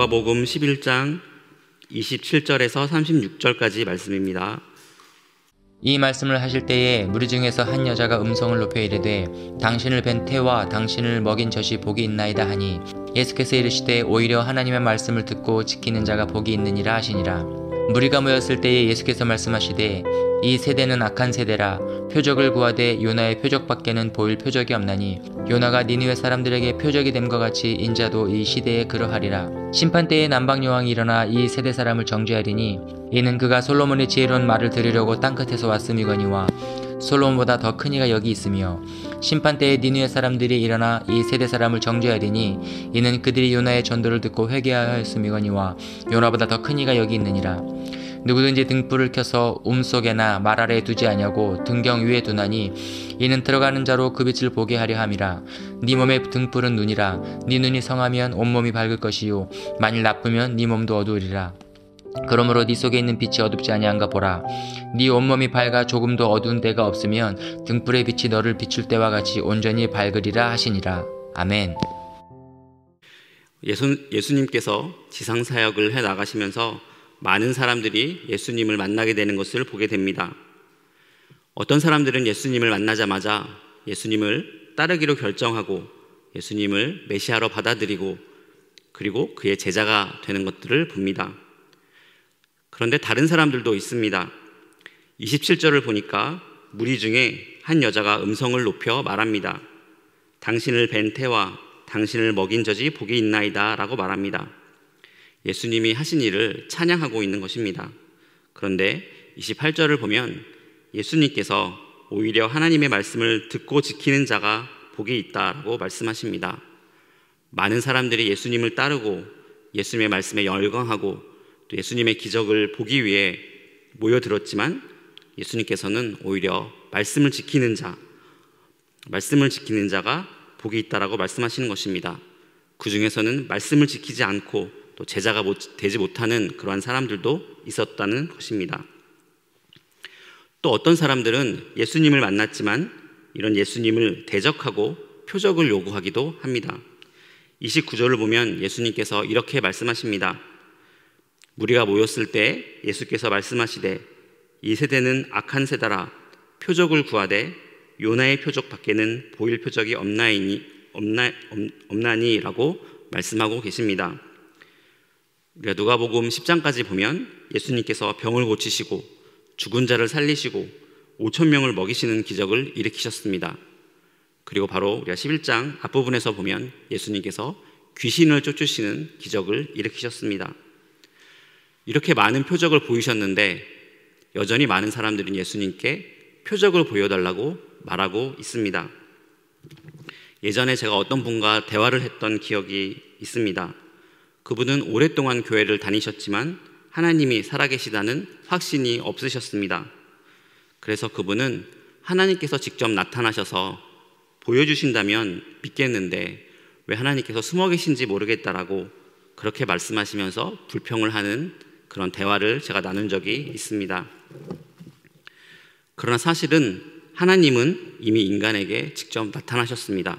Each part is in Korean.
누가복음 11장 27절에서 36절까지 말씀입니다. 이 말씀을 하실 때에 무리 중에서 한 여자가 음성을 높여 이르되 당신을 뵌 태와 당신을 먹인 젖이 복이 있나이다 하니 예수께서 이르시되 오히려 하나님의 말씀을 듣고 지키는 자가 복이 있느니라 하시니라 무리가 모였을 때에 예수께서 말씀하시되 이 세대는 악한 세대라 표적을 구하되 요나의 표적밖에는 보일 표적이 없나니 요나가 니느웨 사람들에게 표적이 됨과 같이 인자도 이 시대에 그러하리라 심판 때에 남방 여왕이 일어나 이 세대 사람을 정죄하리니 이는 그가 솔로몬의 지혜로운 말을 들으려고 땅끝에서 왔음이거니와 솔로몬보다 더 큰 이가 여기 있으며 심판때에 니누의 사람들이 일어나 이 세대 사람을 정죄해야 되니 이는 그들이 요나의 전도를 듣고 회개하였음이거니와 요나보다 더 큰 이가 여기 있느니라 누구든지 등불을 켜서 움속에나 말 아래에 두지 아니하고 등경 위에 두나니 이는 들어가는 자로 그 빛을 보게 하려 함이라 네 몸의 등불은 눈이라 네 눈이 성하면 온몸이 밝을 것이요 만일 나쁘면 네 몸도 어두우리라 그러므로 네 속에 있는 빛이 어둡지 아니한가 보라. 네 온몸이 밝아 조금도 어두운 데가 없으면 등불의 빛이 너를 비출 때와 같이 온전히 밝으리라 하시니라. 아멘. 예수, 예수님께서 지상 사역을 해 나가시면서 많은 사람들이 예수님을 만나게 되는 것을 보게 됩니다. 어떤 사람들은 예수님을 만나자마자 예수님을 따르기로 결정하고 예수님을 메시아로 받아들이고 그리고 그의 제자가 되는 것들을 봅니다. 그런데 다른 사람들도 있습니다. 27절을 보니까 무리 중에 한 여자가 음성을 높여 말합니다. 당신을 벤 태와 당신을 먹인 저지 복이 있나이다 라고 말합니다. 예수님이 하신 일을 찬양하고 있는 것입니다. 그런데 28절을 보면 예수님께서 오히려 하나님의 말씀을 듣고 지키는 자가 복이 있다라고 말씀하십니다. 많은 사람들이 예수님을 따르고 예수님의 말씀에 열광하고 또 예수님의 기적을 보기 위해 모여들었지만 예수님께서는 오히려 말씀을 지키는 자, 말씀을 지키는 자가 복이 있다라고 말씀하시는 것입니다. 그 중에서는 말씀을 지키지 않고 또 제자가 되지 못하는 그러한 사람들도 있었다는 것입니다. 또 어떤 사람들은 예수님을 만났지만 이런 예수님을 대적하고 표적을 요구하기도 합니다. 29절을 보면 예수님께서 이렇게 말씀하십니다. 무리가 모였을 때 예수께서 말씀하시되 이 세대는 악한 세다라 표적을 구하되 요나의 표적 밖에는 보일 표적이 없나이니 없나, 없나니라고 말씀하고 계십니다. 우리가 누가복음 10장까지 보면 예수님께서 병을 고치시고 죽은 자를 살리시고 5천 명을 먹이시는 기적을 일으키셨습니다. 그리고 바로 우리가 11장 앞부분에서 보면 예수님께서 귀신을 쫓으시는 기적을 일으키셨습니다. 이렇게 많은 표적을 보이셨는데 여전히 많은 사람들은 예수님께 표적을 보여달라고 말하고 있습니다. 예전에 제가 어떤 분과 대화를 했던 기억이 있습니다. 그분은 오랫동안 교회를 다니셨지만 하나님이 살아계시다는 확신이 없으셨습니다. 그래서 그분은 하나님께서 직접 나타나셔서 보여주신다면 믿겠는데 왜 하나님께서 숨어 계신지 모르겠다라고 그렇게 말씀하시면서 불평을 하는 그런 대화를 제가 나눈 적이 있습니다. 그러나 사실은 하나님은 이미 인간에게 직접 나타나셨습니다.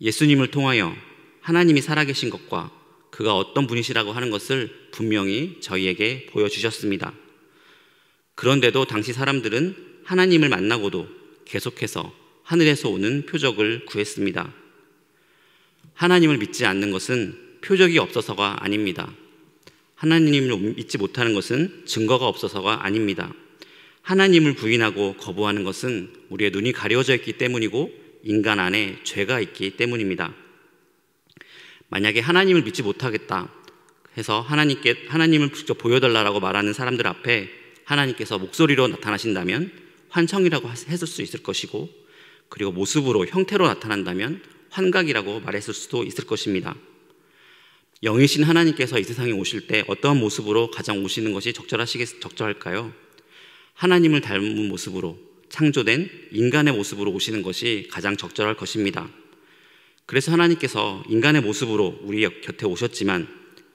예수님을 통하여 하나님이 살아계신 것과 그가 어떤 분이시라고 하는 것을 분명히 저희에게 보여주셨습니다. 그런데도 당시 사람들은 하나님을 만나고도 계속해서 하늘에서 오는 표적을 구했습니다. 하나님을 믿지 않는 것은 표적이 없어서가 아닙니다. 하나님을 믿지 음, 못하는 것은 증거가 없어서가 아닙니다. 하나님을 부인하고 거부하는 것은 우리의 눈이 가려져 있기 때문이고 인간 안에 죄가 있기 때문입니다. 만약에 하나님을 믿지 못하겠다 해서 하나님께 하나님을 직접 보여달라라고 말하는 사람들 앞에 하나님께서 목소리로 나타나신다면 환청이라고 했을 수 있을 것이고 그리고 모습으로 형태로 나타난다면 환각이라고 말했을 수도 있을 것입니다. 영이신 하나님께서 이 세상에 오실 때 어떠한 모습으로 가장 오시는 것이 적절하시겠, 적절할까요? 하나님을 닮은 모습으로 창조된 인간의 모습으로 오시는 것이 가장 적절할 것입니다. 그래서 하나님께서 인간의 모습으로 우리 곁에 오셨지만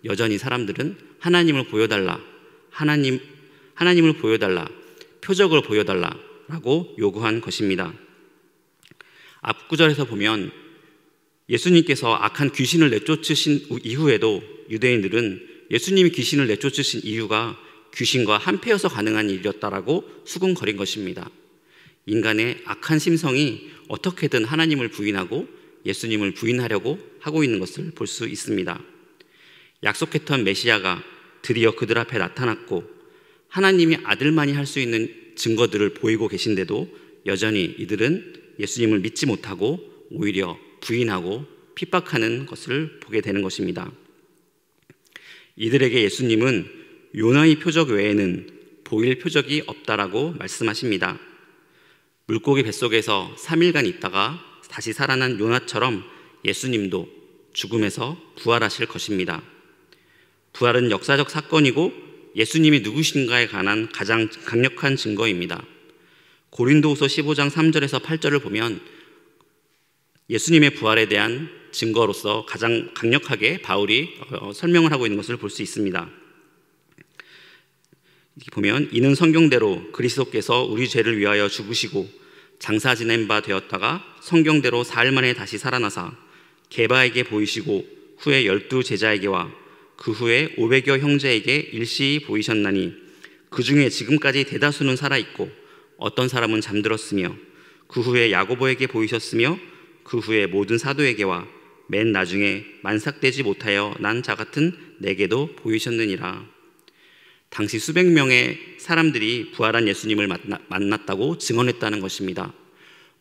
여전히 사람들은 하나님을 보여달라, 하나님, 하나님을 보여달라, 표적을 보여달라라고 요구한 것입니다. 앞구절에서 보면 예수님께서 악한 귀신을 내쫓으신 이후에도 유대인들은 예수님이 귀신을 내쫓으신 이유가 귀신과 한패여서 가능한 일이었다라고 수군거린 것입니다. 인간의 악한 심성이 어떻게든 하나님을 부인하고 예수님을 부인하려고 하고 있는 것을 볼 수 있습니다. 약속했던 메시아가 드디어 그들 앞에 나타났고 하나님이 아들만이 할 수 있는 증거들을 보이고 계신데도 여전히 이들은 예수님을 믿지 못하고 오히려 부인하고 핍박하는 것을 보게 되는 것입니다. 이들에게 예수님은 요나의 표적 외에는 보일 표적이 없다라고 말씀하십니다. 물고기 뱃속에서 3일간 있다가 다시 살아난 요나처럼 예수님도 죽음에서 부활하실 것입니다. 부활은 역사적 사건이고 예수님이 누구신가에 관한 가장 강력한 증거입니다. 고린도후서 15장 3절에서 8절을 보면 예수님의 부활에 대한 증거로서 가장 강력하게 바울이 어, 설명을 하고 있는 것을 볼 수 있습니다. 이렇게 보면 이는 성경대로 그리스도께서 우리 죄를 위하여 죽으시고 장사 지낸 바 되었다가 성경대로 사흘 만에 다시 살아나사 개바에게 보이시고 후에 열두 제자에게와 그 후에 오백여 형제에게 일시 보이셨나니 그 중에 지금까지 대다수는 살아 있고 어떤 사람은 잠들었으며 그 후에 야고보에게 보이셨으며 그 후에 모든 사도에게와 맨 나중에 만삭되지 못하여 난 자 같은 내게도 보이셨느니라. 당시 수백 명의 사람들이 부활한 예수님을 만났다고 증언했다는 것입니다.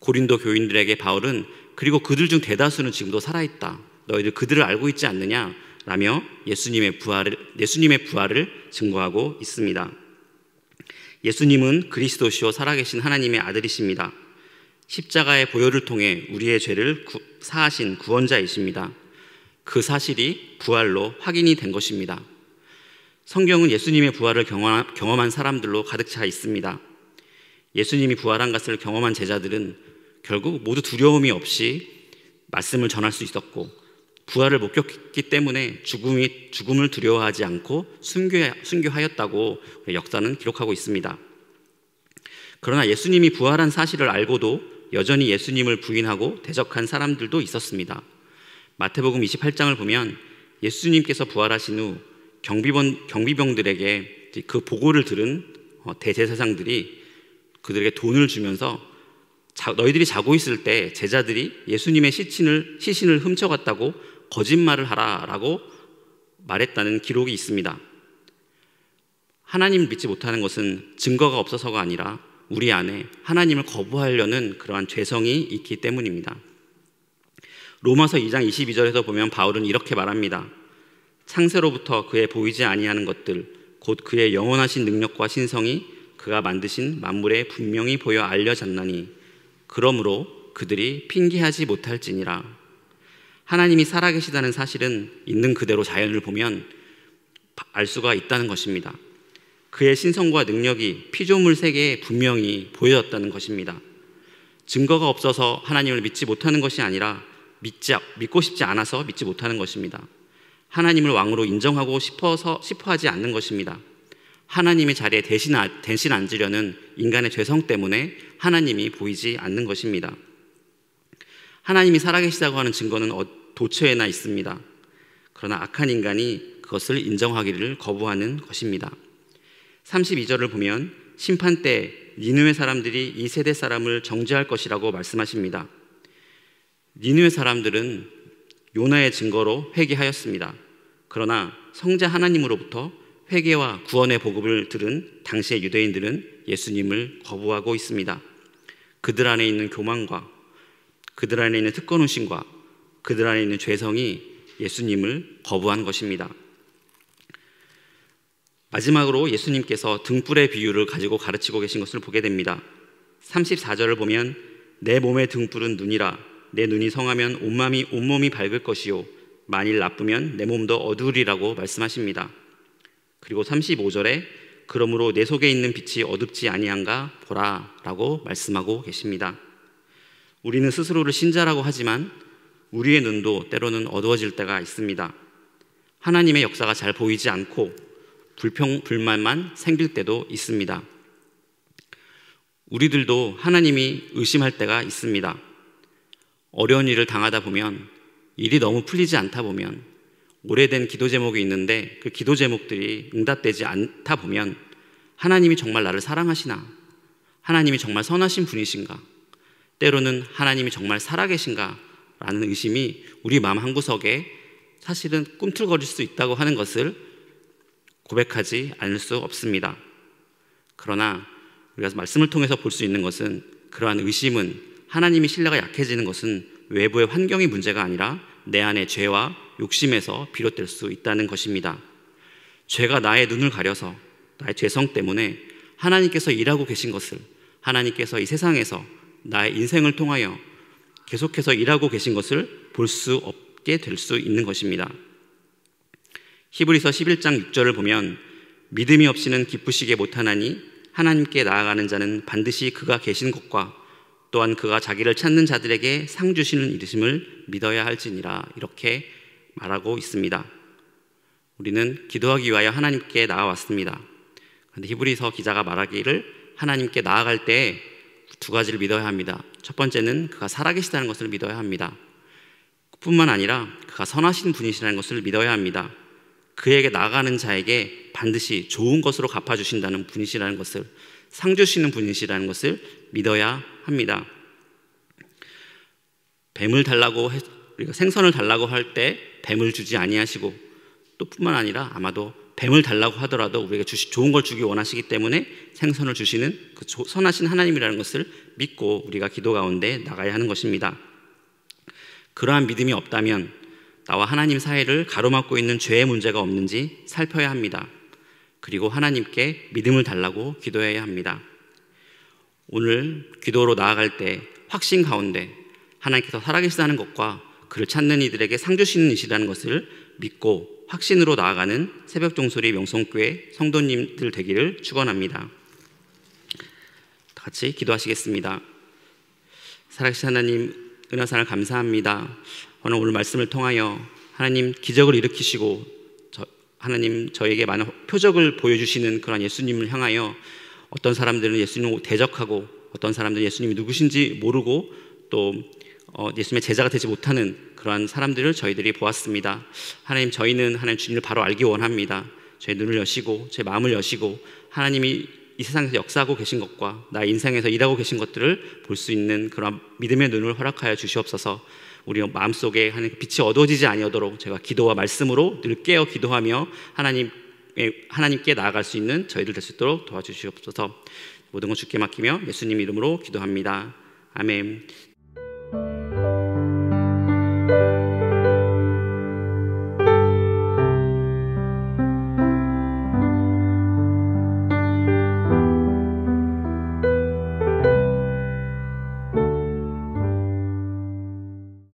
고린도 교인들에게 바울은 그리고 그들 중 대다수는 지금도 살아있다. 너희들 그들을 알고 있지 않느냐? 라며 예수님의 부활을, 예수님의 부활을 증거하고 있습니다. 예수님은 그리스도시오 살아계신 하나님의 아들이십니다. 십자가의 보혈을 통해 우리의 죄를 구, 사하신 구원자이십니다. 그 사실이 부활로 확인이 된 것입니다. 성경은 예수님의 부활을 경험한 사람들로 가득 차 있습니다. 예수님이 부활한 것을 경험한 제자들은 결국 모두 두려움이 없이 말씀을 전할 수 있었고 부활을 목격했기 때문에 죽음이, 죽음을 두려워하지 않고 순교, 하였다고 역사는 기록하고 있습니다. 그러나 예수님이 부활한 사실을 알고도 여전히 예수님을 부인하고 대적한 사람들도 있었습니다. 마태복음 28장을 보면 예수님께서 부활하신 후 경비원, 경비병들에게 그 보고를 들은 어, 대제사장들이 그들에게 돈을 주면서 자, 너희들이 자고 있을 때 제자들이 예수님의 시신을, 시신을 훔쳐갔다고 거짓말을 하라 라고 말했다는 기록이 있습니다. 하나님 믿지 못하는 것은 증거가 없어서가 아니라 우리 안에 하나님을 거부하려는 그러한 죄성이 있기 때문입니다. 로마서 2장 22절에서 보면 바울은 이렇게 말합니다. 창세로부터 그의 보이지 아니하는 것들 곧 그의 영원하신 능력과 신성이 그가 만드신 만물에 분명히 보여 알려졌나니 그러므로 그들이 핑계하지 못할지니라 하나님이 살아계시다는 사실은 있는 그대로 자연을 보면 알 수가 있다는 것입니다. 그의 신성과 능력이 피조물 세계에 분명히 보여졌다는 것입니다. 증거가 없어서 하나님을 믿지 못하는 것이 아니라 믿지, 믿고 싶지 않아서 믿지 못하는 것입니다. 하나님을 왕으로 인정하고 싶어서 싶어 하지 않는 것입니다. 하나님의 자리에 대신, 대신 앉으려는 인간의 죄성 때문에 하나님이 보이지 않는 것입니다. 하나님이 살아계시다고 하는 증거는 어, 도처에나 있습니다. 그러나 악한 인간이 그것을 인정하기를 거부하는 것입니다. 32절을 보면 심판 때 니누의 사람들이 이 세대 사람을 정죄할 것이라고 말씀하십니다. 니누의 사람들은 요나의 증거로 회개하였습니다. 그러나 성자 하나님으로부터 회개와 구원의 보급을 들은 당시의 유대인들은 예수님을 거부하고 있습니다. 그들 안에 있는 교만과 그들 안에 있는 특권우신과 그들 안에 있는 죄성이 예수님을 거부한 것입니다. 마지막으로 예수님께서 등불의 비유를 가지고 가르치고 계신 것을 보게 됩니다. 34절을 보면 내 몸의 등불은 눈이라 내 눈이 성하면 온몸이 온몸이 밝을 것이요 만일 나쁘면 내 몸도 어두리라고 말씀하십니다. 그리고 35절에 그러므로 내 속에 있는 빛이 어둡지 아니한가 보라라고 말씀하고 계십니다. 우리는 스스로를 신자라고 하지만 우리의 눈도 때로는 어두워질 때가 있습니다. 하나님의 역사가 잘 보이지 않고 불평, 불만만 생길 때도 있습니다. 우리들도 하나님이 의심할 때가 있습니다. 어려운 일을 당하다 보면 일이 너무 풀리지 않다 보면 오래된 기도 제목이 있는데 그 기도 제목들이 응답되지 않다 보면 하나님이 정말 나를 사랑하시나? 하나님이 정말 선하신 분이신가? 때로는 하나님이 정말 살아계신가? 라는 의심이 우리 마음 한구석에 사실은 꿈틀거릴 수 있다고 하는 것을 고백하지 않을 수 없습니다. 그러나 우리가 말씀을 통해서 볼 수 있는 것은 그러한 의심은 하나님이 신뢰가 약해지는 것은 외부의 환경이 문제가 아니라 내 안의 죄와 욕심에서 비롯될 수 있다는 것입니다. 죄가 나의 눈을 가려서 나의 죄성 때문에 하나님께서 일하고 계신 것을 하나님께서 이 세상에서 나의 인생을 통하여 계속해서 일하고 계신 것을 볼 수 없게 될 수 있는 것입니다. 히브리서 11장 6절을 보면 믿음이 없이는 기쁘시게 못하나니 하나님께 나아가는 자는 반드시 그가 계신 곳과 또한 그가 자기를 찾는 자들에게 상 주시는 이르심을 믿어야 할지니라 이렇게 말하고 있습니다. 우리는 기도하기 위하여 하나님께 나아왔습니다. 그런데 히브리서 기자가 말하기를 하나님께 나아갈 때 두 가지를 믿어야 합니다. 첫 번째는 그가 살아계시다는 것을 믿어야 합니다. 뿐만 아니라 그가 선하신 분이시라는 것을 믿어야 합니다. 그에게 나가는 자에게 반드시 좋은 것으로 갚아주신다는 분이시라는 것을 상 주시는 분이시라는 것을 믿어야 합니다. 뱀을 달라고 우리가 그러니까 생선을 달라고 할 때 뱀을 주지 아니하시고 또 뿐만 아니라 아마도 뱀을 달라고 하더라도 우리에 주시 좋은 걸 주기 원하시기 때문에 생선을 주시는 그 선하신 하나님이라는 것을 믿고 우리가 기도 가운데 나가야 하는 것입니다. 그러한 믿음이 없다면 나와 하나님 사이를 가로막고 있는 죄의 문제가 없는지 살펴야 합니다. 그리고 하나님께 믿음을 달라고 기도해야 합니다. 오늘 기도로 나아갈 때 확신 가운데 하나님께서 살아계시다는 것과 그를 찾는 이들에게 상 주시는 이시라는 것을 믿고 확신으로 나아가는 새벽 종소리 명성교회 성도님들 되기를 축원합니다. 같이 기도하시겠습니다. 살아계신 하나님 은하산을 감사합니다. 저는 오늘 말씀을 통하여 하나님 기적을 일으키시고 하나님 저에게 많은 표적을 보여주시는 그런 예수님을 향하여 어떤 사람들은 예수님을 대적하고 어떤 사람들은 예수님이 누구신지 모르고 또 어, 예수님의 제자가 되지 못하는 그러한 사람들을 저희들이 보았습니다. 하나님 저희는 하나님 주님을 바로 알기 원합니다. 제 눈을 여시고 제 마음을 여시고 하나님이 이 세상에서 역사하고 계신 것과 나 인생에서 일하고 계신 것들을 볼 수 있는 그런 믿음의 눈을 허락하여 주시옵소서. 우리 마음속에 하는 빛이 어두워지지 아니하도록 제가 기도와 말씀으로 늘 깨어 기도하며 하나님 하나님께 나아갈 수 있는 저희들 될 수 있도록 도와주시옵소서. 모든 것 주께 맡기며 예수님 이름으로 기도합니다. 아멘.